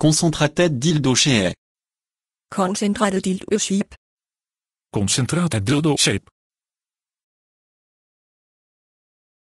Concentrated dildo shape. Concentrated dildo shape. Concentrated dildo shape.